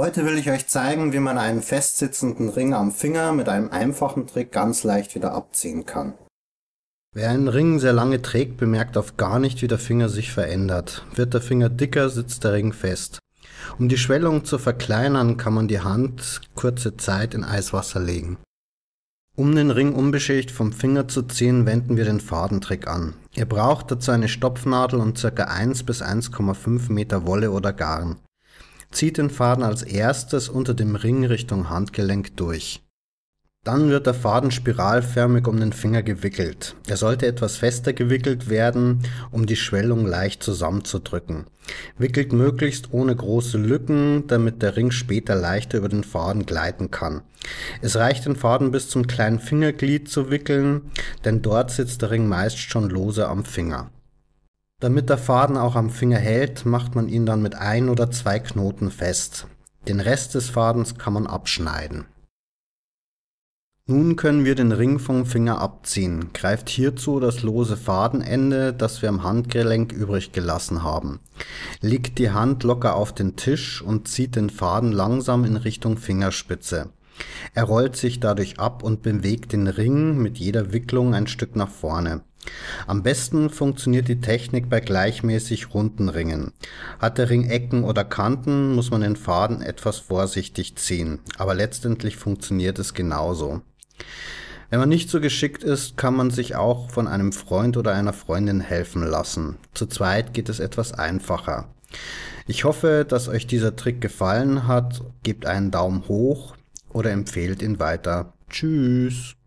Heute will ich euch zeigen, wie man einen festsitzenden Ring am Finger mit einem einfachen Trick ganz leicht wieder abziehen kann. Wer einen Ring sehr lange trägt, bemerkt oft gar nicht, wie der Finger sich verändert. Wird der Finger dicker, sitzt der Ring fest. Um die Schwellung zu verkleinern, kann man die Hand kurze Zeit in Eiswasser legen. Um den Ring unbeschädigt vom Finger zu ziehen, wenden wir den Fadentrick an. Ihr braucht dazu eine Stopfnadel und ca. 1 bis 1,5 Meter Wolle oder Garn zieht den Faden als erstes unter dem Ring Richtung Handgelenk durch. Dann wird der Faden spiralförmig um den Finger gewickelt. Er sollte etwas fester gewickelt werden, um die Schwellung leicht zusammenzudrücken. Wickelt möglichst ohne große Lücken, damit der Ring später leichter über den Faden gleiten kann. Es reicht den Faden bis zum kleinen Fingerglied zu wickeln, denn dort sitzt der Ring meist schon lose am Finger. Damit der Faden auch am Finger hält, macht man ihn dann mit ein oder zwei Knoten fest. Den Rest des Fadens kann man abschneiden. Nun können wir den Ring vom Finger abziehen. Greift hierzu das lose Fadenende, das wir am Handgelenk übrig gelassen haben. Legt die Hand locker auf den Tisch und zieht den Faden langsam in Richtung Fingerspitze. Er rollt sich dadurch ab und bewegt den Ring mit jeder Wicklung ein Stück nach vorne. Am besten funktioniert die Technik bei gleichmäßig runden Ringen. Hat der Ring Ecken oder Kanten, muss man den Faden etwas vorsichtig ziehen, aber letztendlich funktioniert es genauso. Wenn man nicht so geschickt ist, kann man sich auch von einem Freund oder einer Freundin helfen lassen. Zu zweit geht es etwas einfacher. Ich hoffe, dass euch dieser Trick gefallen hat. Gebt einen Daumen hoch, oder empfehlt ihn weiter. Tschüss.